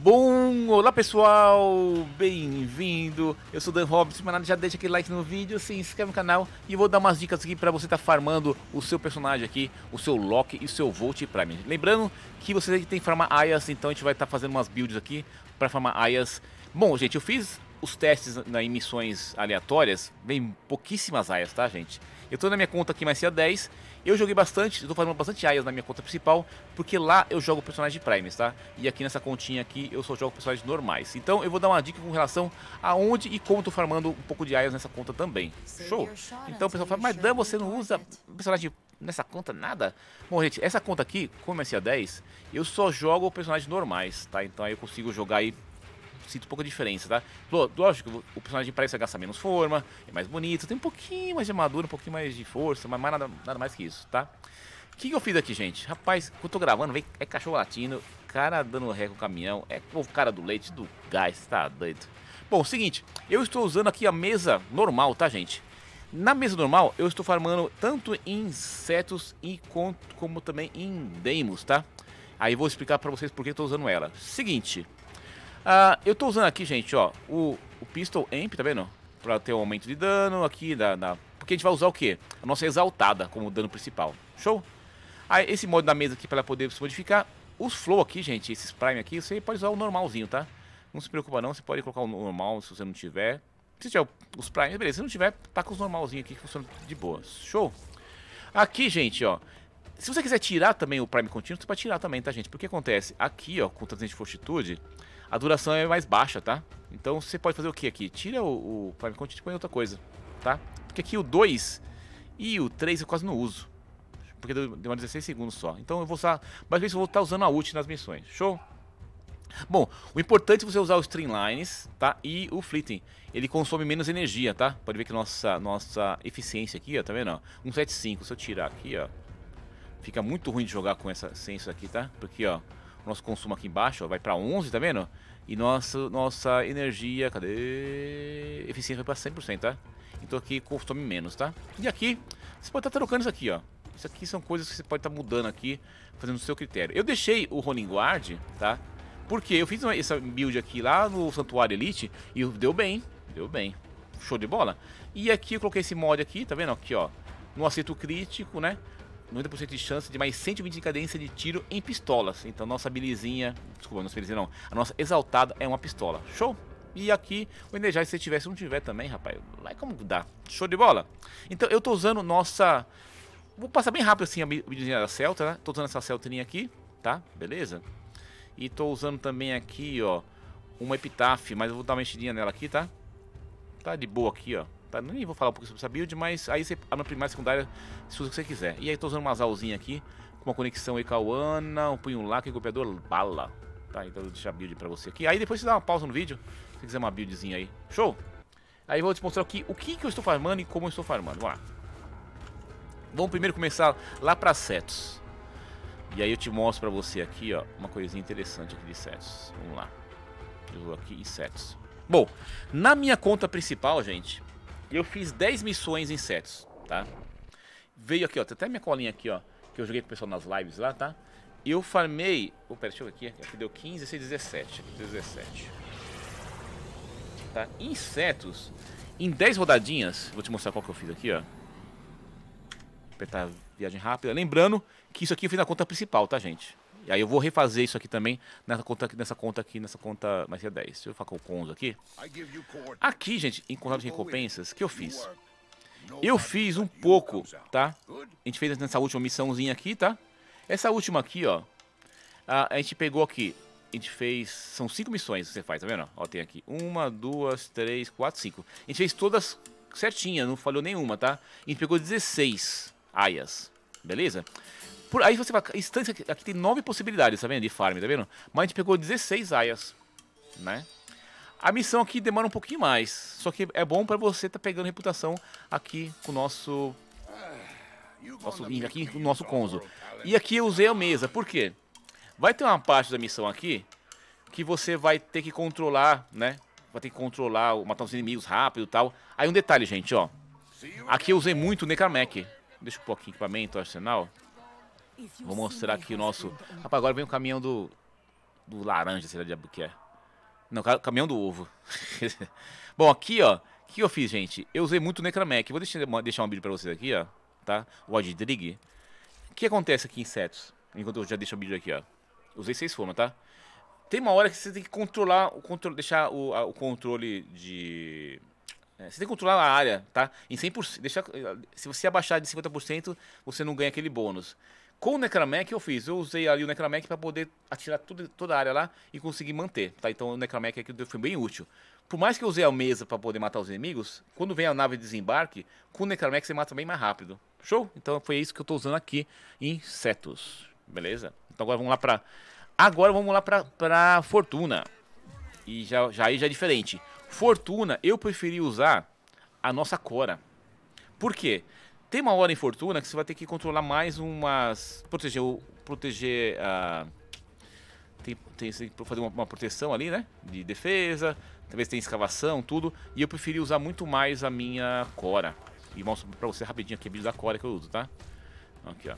Bom, olá pessoal, bem-vindo. Eu sou Dan Hobbs, mas já deixa aquele like no vídeo, se inscreve no canal e vou dar umas dicas aqui para você estar tá farmando o seu personagem aqui, o seu Loki e o seu Volt Prime. Lembrando que você tem que farmar Ayas, então a gente vai estar tá fazendo umas builds aqui para farmar Ayas. Bom, gente, eu fiz os testes na, em missões aleatórias, vem pouquíssimas Ayas, tá, gente? Eu estou na minha conta aqui mais cedo é 10. Eu joguei bastante, estou fazendo bastante aias na minha conta principal, porque lá eu jogo personagens de primes, tá? E aqui nessa continha aqui eu só jogo personagens normais. Então eu vou dar uma dica com relação a onde e como eu tô farmando um pouco de aias nessa conta também. Show? Então o pessoal fala, mas Dan, você não usa é personagem nessa conta nada? Bom, gente, essa conta aqui, como é 10, eu só jogo personagens normais, tá? Então aí eu consigo jogar aí sinto pouca diferença, tá? Lógico, o personagem parece gastar menos forma, é mais bonito, tem um pouquinho mais de armadura, um pouquinho mais de força, mas mais nada, nada mais que isso, tá? O que, que, eu fiz aqui, gente? Rapaz, quando eu tô gravando, vem, é cachorro latindo, cara dando ré com o caminhão, é o cara do leite, do gás, tá doido? Bom, seguinte, eu estou usando aqui a mesa normal, tá, gente? Na mesa normal, eu estou farmando tanto em insetos e com, como também em demos, tá? Aí vou explicar pra vocês por que eu tô usando ela. Seguinte, ah, eu estou usando aqui, gente, ó, o, o Pistol Amp, tá vendo? Pra ter um aumento de dano aqui, da, da... porque a gente vai usar o quê? A nossa exaltada como dano principal. Show? ah, esse modo da mesa aqui para poder se modificar. Os Flow aqui, gente, esses Prime aqui, você pode usar o normalzinho, tá? Não se preocupa não, você pode colocar o normal se você não tiver. Se tiver os Prime, beleza. Se não tiver, tá com os normalzinhos aqui que funciona de boa. Show? Aqui, gente, ó. Se você quiser tirar também o Prime Contínuo, você pode tirar também, tá, gente? Porque acontece, aqui, ó, com o de Fortitude, a duração é mais baixa, tá? Então você pode fazer o que aqui? Tira o, o Prime Content e põe outra coisa, tá? Porque aqui o 2 e o 3 eu quase não uso. Porque deu 16 segundos só. Então eu vou usar. Basicamente eu vou estar usando a ult nas missões. Show? Bom, o importante é você usar os Streamlines, tá? E o flitting, Ele consome menos energia, tá? Pode ver que nossa, nossa eficiência aqui, ó, tá vendo? Ó? 175, se eu tirar aqui, ó. Fica muito ruim de jogar com essa sem isso aqui, tá? Porque, ó, nosso consumo aqui embaixo, ó, vai para 11, tá vendo? E nossa, nossa energia, cadê? Eficiência vai para 100%, tá? Então aqui consome menos, tá? E aqui, você pode estar tá trocando isso aqui, ó. Isso aqui são coisas que você pode estar tá mudando aqui, fazendo o seu critério. Eu deixei o Ronin Guard, tá? Porque eu fiz uma, essa build aqui lá no Santuário Elite e deu bem, deu bem. Show de bola. E aqui eu coloquei esse mod aqui, tá vendo? Aqui, ó. No acerto crítico, né? 90% de chance de mais 120 de cadência de tiro em pistolas. Então nossa bilizinha, desculpa, nossa bilizinha não, a nossa exaltada é uma pistola. Show? E aqui o Energize se tiver, se não tiver também, rapaz, lá é como dá. Show de bola? Então eu tô usando nossa... Vou passar bem rápido assim a bilizinha da Celta, né? Tô usando essa Celtinha aqui, tá? Beleza? E tô usando também aqui, ó, uma Epitaph, mas eu vou dar uma mexidinha nela aqui, tá? Tá de boa aqui, ó. Tá, nem vou falar um pouco sobre essa build, mas aí você abre a primária e secundária se usa o que você quiser. E aí estou usando uma Zalzinha aqui, com uma conexão ecauana um punho lá que o é golpeador bala. Tá, então vou deixar a build pra você aqui. Aí depois você dá uma pausa no vídeo, se quiser uma buildzinha aí. Show! Aí vou te mostrar aqui o que, que eu estou farmando e como eu estou farmando. Vamos lá. Vamos primeiro começar lá pra setos. E aí eu te mostro pra você aqui, ó, uma coisinha interessante aqui de setos. Vamos lá. Eu vou aqui em setos. Bom, na minha conta principal, gente, eu fiz 10 missões insetos, tá? Veio aqui, ó. Tem até minha colinha aqui, ó. Que eu joguei com o pessoal nas lives lá, tá? Eu farmei... Opa, deixa eu ver aqui. Aqui deu 15, 16, 17. 17. Tá? Insetos. Em 10 rodadinhas... Vou te mostrar qual que eu fiz aqui, ó. Apertar viagem rápida. Lembrando que isso aqui eu fiz na conta principal, tá, gente? E aí eu vou refazer isso aqui também nessa conta aqui, nessa conta aqui, nessa conta mais que é 10. Deixa eu falar com o Conzo aqui. Aqui, gente, em contato de recompensas, que eu fiz? Eu fiz um pouco, tá? A gente fez nessa última missãozinha aqui, tá? Essa última aqui, ó. A, gente pegou aqui. A gente fez... São cinco missões que você faz, tá vendo? Ó, tem aqui. Uma, duas, três, quatro, cinco. A gente fez todas certinha, não falhou nenhuma, tá? A gente pegou 16 aias, beleza? Por, aí você fala, instância, aqui tem nove possibilidades, tá vendo? De farm, tá vendo? Mas a gente pegou 16 aias, né? A missão aqui demora um pouquinho mais, só que é bom pra você tá pegando reputação aqui com o nosso... Nosso, aqui o nosso conso E aqui eu usei a mesa, por quê? Vai ter uma parte da missão aqui que você vai ter que controlar, né? Vai ter que controlar, matar os inimigos rápido e tal. Aí um detalhe, gente, ó. Aqui eu usei muito o Necramec. Deixa eu pôr aqui equipamento, arsenal. Vou mostrar aqui o nosso... Rapaz, agora vem o caminhão do... Do laranja, sei lá, que é Não, caminhão do ovo. Bom, aqui, ó. O que eu fiz, gente? Eu usei muito Necramec. Vou deixar, deixar um vídeo pra vocês aqui, ó. Tá? O Adrig. O que acontece aqui, insetos? Enquanto eu já deixo o vídeo aqui, ó. Usei seis formas, tá? Tem uma hora que você tem que controlar, o controle, deixar o, a, o controle de... É, você tem que controlar a área, tá? Em 100%, deixar, se você abaixar de 50%, você não ganha aquele bônus. Com o Necramec eu fiz, eu usei ali o Necramec para poder atirar tudo, toda a área lá e conseguir manter, tá? Então o Necramec aqui foi bem útil. Por mais que eu usei a mesa para poder matar os inimigos, quando vem a nave de desembarque, com o Necramec você mata bem mais rápido. Show? Então foi isso que eu estou usando aqui em beleza? Então agora vamos lá para Agora vamos lá para pra Fortuna. E já, já aí já é diferente. Fortuna, eu preferi usar a nossa Cora. Por quê? Tem uma hora infortuna que você vai ter que controlar mais umas. Proteger o. Proteger a. Tem, tem, tem que fazer uma, uma, proteção ali, né? De defesa. Talvez tenha escavação, tudo. E eu preferi usar muito mais a minha Cora. E mostro pra você rapidinho aqui a build da Cora que eu uso, tá? Aqui, ó.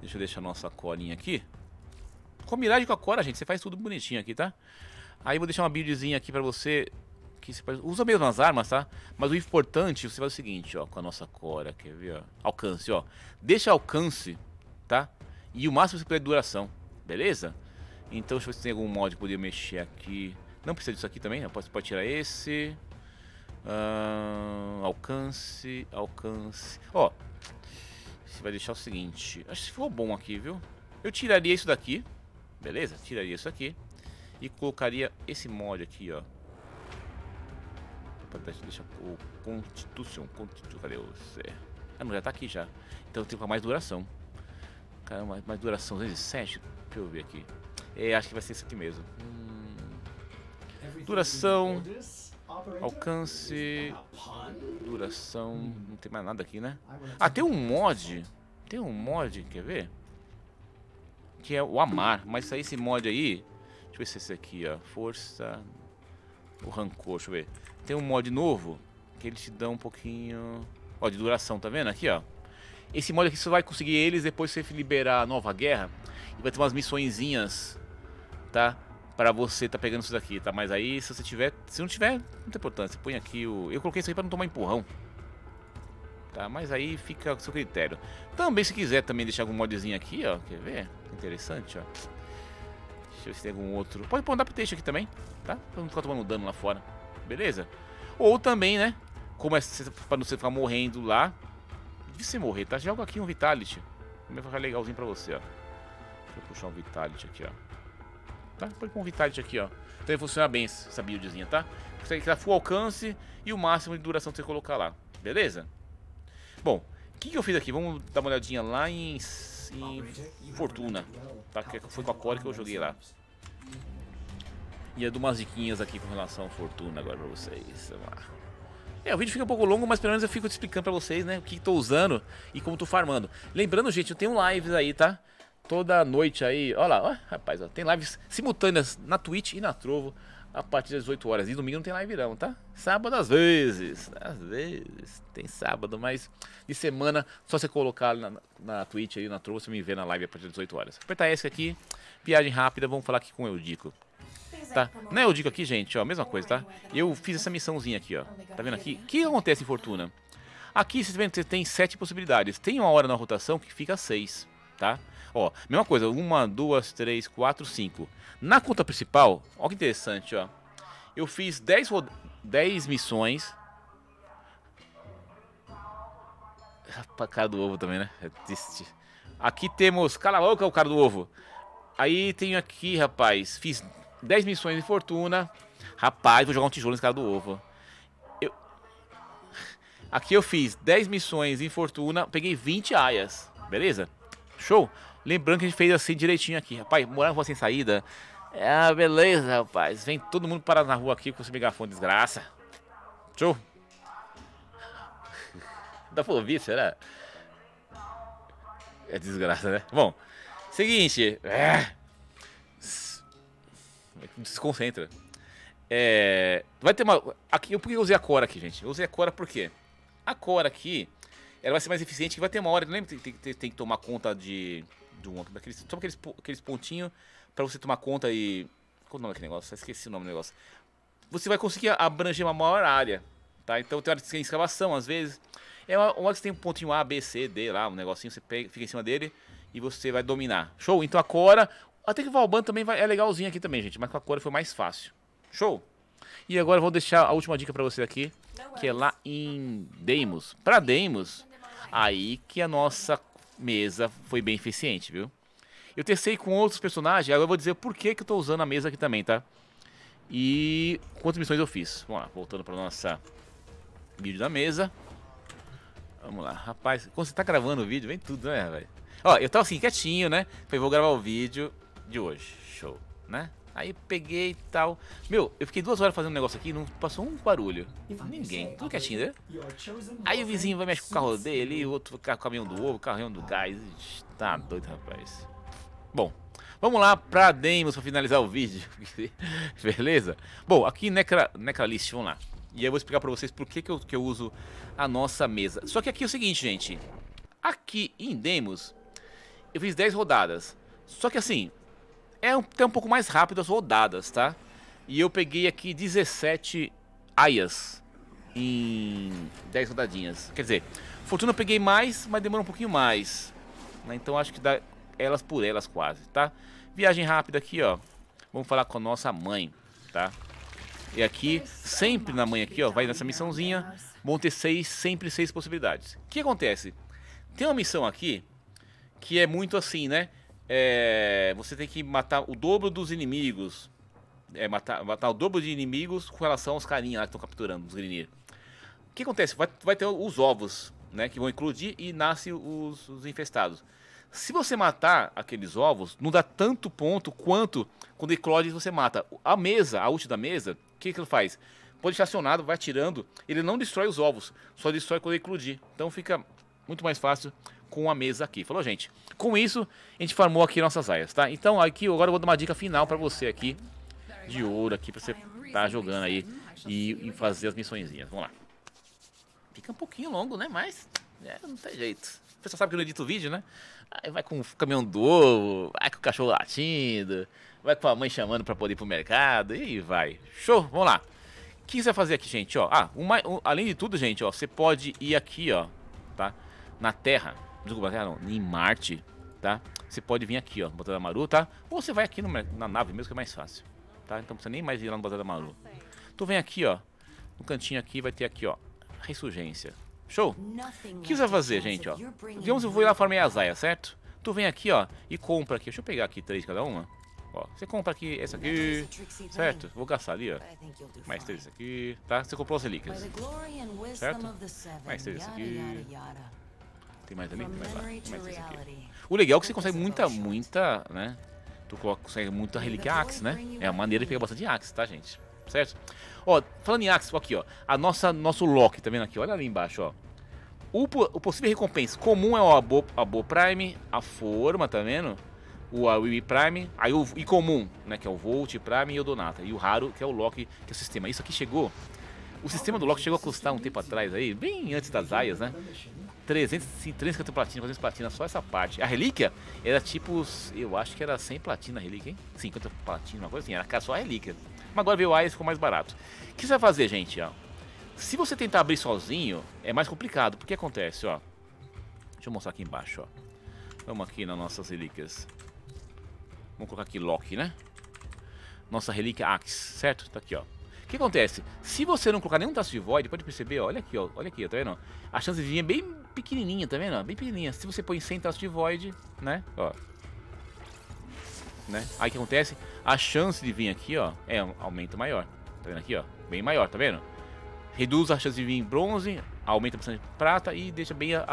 Deixa eu deixar a nossa colinha aqui. Com a miragem com a Cora, gente, você faz tudo bonitinho aqui, tá? Aí vou deixar uma buildzinha aqui pra você que Usa mesmo as armas, tá? Mas o importante, você faz o seguinte, ó, com a nossa Cora, quer ver, ó? Alcance, ó. Deixa alcance, tá? E o máximo que você puder de duração, beleza? Então, deixa eu ver se tem algum mod que eu poderia mexer aqui. Não precisa disso aqui também, né? Pode, pode tirar esse. alcance, alcance. Ó, você vai deixar o seguinte. Acho que ficou bom aqui, viu? Eu tiraria isso daqui, beleza? Tiraria isso aqui. E colocaria esse mod aqui, ó deixa o Constitution. Constitution, cadê você? Ah, não, já tá aqui já. Então tem pra mais duração. Caramba, mais duração, 207? Deixa eu ver aqui. É, acho que vai ser isso aqui mesmo. Hum. Duração, alcance, duração, hmm. não tem mais nada aqui, né? Ah, tem um mod, tem um mod, quer ver? Que é o Amar, mas esse mod aí, deixa eu ver se é esse aqui, ó, força, o rancor, deixa eu ver. Tem um mod novo que eles te dão um pouquinho... Ó, de duração, tá vendo? Aqui, ó. Esse mod aqui você vai conseguir eles depois que você liberar a nova guerra. E vai ter umas missõezinhas, tá? Pra você tá pegando isso daqui, tá? Mas aí, se você tiver... Se não tiver, não tem importância. Põe aqui o... Eu coloquei isso aqui pra não tomar empurrão. Tá? Mas aí fica ao seu critério. Também, se quiser também deixar algum modzinho aqui, ó. Quer ver? Interessante, ó. Deixa eu ver se tem algum outro. Pode pôr um adaptation aqui também, tá? Pra não ficar tomando dano lá fora. Beleza? Ou também, né? Como é pra não você ficar morrendo lá. De se morrer, tá? Joga aqui um Vitality. Vai ficar legalzinho pra você, ó. Deixa eu puxar um Vitality aqui, ó. Tá? Põe com um Vitality aqui, ó. Então funciona bem essa buildzinha, tá? Você tem dar full alcance e o máximo de duração que você colocar lá. Beleza? Bom, o que, que eu fiz aqui? Vamos dar uma olhadinha lá em, em Fortuna. Tá? Que foi com a core que eu joguei lá. E é de umas diquinhas aqui com relação à fortuna agora pra vocês. É, o vídeo fica um pouco longo, mas pelo menos eu fico te explicando pra vocês, né? O que, que tô usando e como tô farmando. Lembrando, gente, eu tenho lives aí, tá? Toda noite aí. Olha lá, ó, rapaz, ó, tem lives simultâneas na Twitch e na Trovo a partir das 18 horas. E domingo não tem live não, tá? Sábado às vezes. Às vezes tem sábado, mas de semana só você colocar na, na Twitch aí, na Trovo, você me vê na live a partir das 18 horas. Apertar esse aqui, piagem rápida, vamos falar aqui com o Eudico tá? Não é o digo aqui, gente, ó, a mesma coisa, tá? Eu fiz essa missãozinha aqui, ó. Tá vendo aqui? O que acontece em Fortuna? Aqui vocês você tem sete possibilidades. Tem uma hora na rotação que fica seis, tá? Ó, mesma coisa, uma, duas, três, quatro, cinco. Na conta principal, ó que interessante, ó. Eu fiz dez, dez missões. A cara do ovo também, né? É triste. Aqui temos... Cala a boca, o cara do ovo. Aí tenho aqui, rapaz. Fiz 10 missões de fortuna. Rapaz, vou jogar um tijolo nesse cara do ovo. Eu... Aqui eu fiz 10 missões em fortuna, peguei 20 aias. Beleza? Show? Lembrando que a gente fez assim direitinho aqui. Rapaz, morar na rua sem saída. Ah, é, beleza, rapaz. Vem todo mundo parar na rua aqui com esse megafone, desgraça. Show? Dá pra ouvir, será? É desgraça, né? Bom, seguinte. É desconcentra, É, vai ter uma. Aqui, eu, por que eu usei a Cora aqui, gente? Eu usei a Cora por quê? A Cora aqui, ela vai ser mais eficiente, que vai ter uma hora, lembra? Tem, tem, tem, tem que tomar conta de. de um, daqueles, toma aqueles, aqueles pontinhos pra você tomar conta e. Qual o nome daquele negócio? Eu esqueci o nome do negócio. Você vai conseguir abranger uma maior área, tá? Então tem hora que tem escavação, às vezes. É uma, uma hora que você tem um pontinho A, B, C, D lá, um negocinho, você pega, fica em cima dele e você vai dominar. Show? Então a Cora, até que o Valban também vai, é legalzinho aqui também, gente. Mas com a cor foi mais fácil. Show? E agora eu vou deixar a última dica para você aqui, que é lá em Deimos. Para Deimos, aí que a nossa mesa foi bem eficiente, viu? Eu testei com outros personagens, agora eu vou dizer por que, que eu tô usando a mesa aqui também, tá? E quantas missões eu fiz. Vamos lá, voltando para nossa vídeo da mesa. Vamos lá, rapaz, quando você tá gravando o vídeo, vem tudo, né, velho? Ó, eu tava assim, quietinho, né? Falei, vou gravar o vídeo de hoje. Show, né? Aí peguei e tal. Meu, eu fiquei duas horas fazendo um negócio aqui e não passou um barulho. Ninguém. Tudo quietinho, né? É aí o vizinho vai mexer com o carro dele, o assim. outro com o caminhão do ovo, o caminhão do gás. Tá doido, rapaz. Bom, vamos lá pra Demos pra finalizar o vídeo. Beleza? Bom, aqui Necra, Necralist, vamos lá. E aí eu vou explicar pra vocês por que, que, eu, que eu uso a nossa mesa. Só que aqui é o seguinte, gente. Aqui em Demos, eu fiz 10 rodadas. Só que assim, é um, um pouco mais rápido as rodadas, tá? E eu peguei aqui 17 aias em 10 rodadinhas. Quer dizer, fortuna eu peguei mais, mas demora um pouquinho mais. Né? Então acho que dá elas por elas quase, tá? Viagem rápida aqui, ó. Vamos falar com a nossa mãe, tá? E aqui, sempre na mãe aqui, ó, vai nessa missãozinha. Vão ter seis, sempre seis possibilidades. O que acontece? Tem uma missão aqui que é muito assim, né? é, você tem que matar o dobro dos inimigos. É, matar, matar o dobro de inimigos com relação aos carinhas lá que estão capturando, os Grinir. O que acontece? Vai, vai ter os ovos, né? Que vão eclodir e nasce os, os, infestados. Se você matar aqueles ovos, não dá tanto ponto quanto quando eclode você mata. A mesa, a ult da mesa, o que, que ele faz? Pode deixar acionado, vai atirando. Ele não destrói os ovos, só destrói quando eclodir. Então fica muito mais fácil com a mesa aqui. Falou, gente? Com isso, a gente formou aqui nossas aias, tá? Então, aqui agora eu vou dar uma dica final para você aqui de ouro aqui para você tá jogando aí e, e fazer as missõezinhas. Vamos lá. Fica um pouquinho longo, né? Mas é, não tem jeito. você só sabe que eu não edito vídeo, né? Aí vai com o caminhão do ovo, vai com o cachorro latindo, vai com a mãe chamando para poder ir pro mercado, e vai. Show, vamos lá. O que você vai fazer aqui, gente? Ó, ah, uma, um, além de tudo, gente, ó, você pode ir aqui, ó, tá? Na terra. Desculpa, não, em Marte, tá? Você pode vir aqui, ó, no Batalha Maru, tá? Ou você vai aqui no, na nave mesmo, que é mais fácil, tá? Então não precisa nem mais ir lá no Batalha Maru. Tu vem aqui, ó, no cantinho aqui, vai ter aqui, ó, Ressurgência. Show? O que você vai fazer, gente, ó? Digamos eu vou ir lá farmar Azaia, certo? Tu vem aqui, ó, e compra aqui. Deixa eu pegar aqui três de cada uma. Ó, você compra aqui essa aqui, certo? Vou gastar ali, ó. Mais três aqui, tá? Você comprou as relíquias, certo? Mais três aqui. Tem mais ali? mais lá. Tem mais aqui. O legal é que você consegue muita, muita, né? Tu consegue muita relíquia Axe, né? É uma maneira de pegar bastante Axe, tá, gente? Certo? Ó, falando em Axe, aqui, ó. A nossa, nosso Loki, tá vendo aqui? Olha ali embaixo, ó. O, o possível recompensa comum é o Abo, Abo Prime, a forma, tá vendo? O Awibi Prime, aí o comum, né? Que é o Volt Prime e o Donata. E o raro, que é o Loki, que é o sistema. Isso aqui chegou o sistema do Loki chegou a custar um tempo atrás aí, bem antes das aias, né? 350 platina, 400 platina, só essa parte. A relíquia era tipo, eu acho que era 100 platina a relíquia, hein? 50 platina, uma coisa assim, era só a relíquia. Mas agora veio o Ice, ficou mais barato. O que você vai fazer, gente? Ó, se você tentar abrir sozinho, é mais complicado, porque acontece, ó. Deixa eu mostrar aqui embaixo, ó. Vamos aqui nas nossas relíquias. Vamos colocar aqui Loki, né? Nossa relíquia Axe, certo? Tá aqui, ó. O que acontece? Se você não colocar nenhum traço de void, pode perceber, ó, olha aqui, ó, olha aqui, tá vendo? A chance de vir é bem pequenininha, tá vendo? Bem pequenininha. Se você põe 100 traços de Void, né? Ó. Né? Aí o que acontece? A chance de vir aqui, ó, é um aumento maior. Tá vendo aqui, ó? Bem maior, tá vendo? Reduz a chance de vir em bronze, aumenta bastante prata e deixa bem a,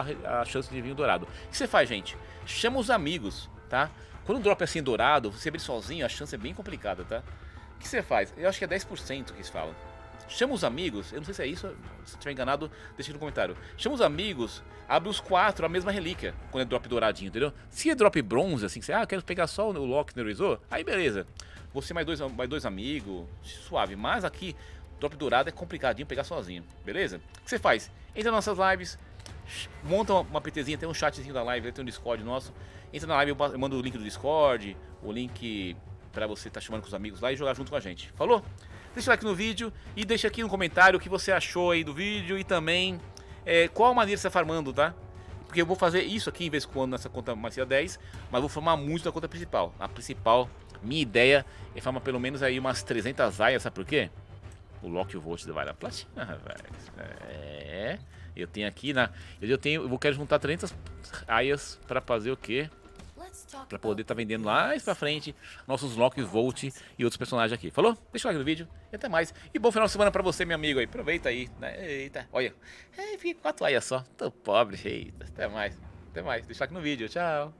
a, chance de vir em dourado. O que você faz, gente? Chama os amigos, tá? Quando o drop é assim dourado, você abrir sozinho, a chance é bem complicada, tá? O que você faz? Eu acho que é 10% que eles falam chama os amigos, eu não sei se é isso, se tiver enganado, deixa no comentário. Chama os amigos, abre os quatro, a mesma relíquia, quando é drop douradinho, entendeu? Se é drop bronze, assim, que você, ah, quero pegar só o Loki Neurizou, aí beleza. Você mais dois, mais dois amigos, suave. Mas aqui, drop dourado é complicadinho pegar sozinho, beleza? O que você faz? Entra nas nossas lives, monta uma, PTzinha, tem um chatzinho da live, tem um Discord nosso. Entra na live, eu mando o link do Discord, o link para você estar tá chamando com os amigos lá e jogar junto com a gente. Falou? Deixa o like no vídeo e deixa aqui no comentário o que você achou aí do vídeo e também é, qual maneira você está farmando, tá? Porque eu vou fazer isso aqui em vez de quando nessa conta macia 10, mas vou farmar muito na conta principal. A principal, minha ideia é farmar pelo menos aí umas 300 aias, sabe por quê? O Loki Volt vai na platina, velho. É. Eu tenho aqui na. Eu tenho. Eu quero juntar 300 aias pra fazer o quê? para poder estar tá vendendo lá para frente nossos Loki, Volt e outros personagens aqui. Falou? Deixa o like no vídeo e até mais. E bom final de semana para você, meu amigo. Aí. Aproveita aí. Né? Eita, olha. É, fiquei quatro aí só. Tô pobre. Eita, até mais. Até mais. Deixa o like no vídeo. Tchau.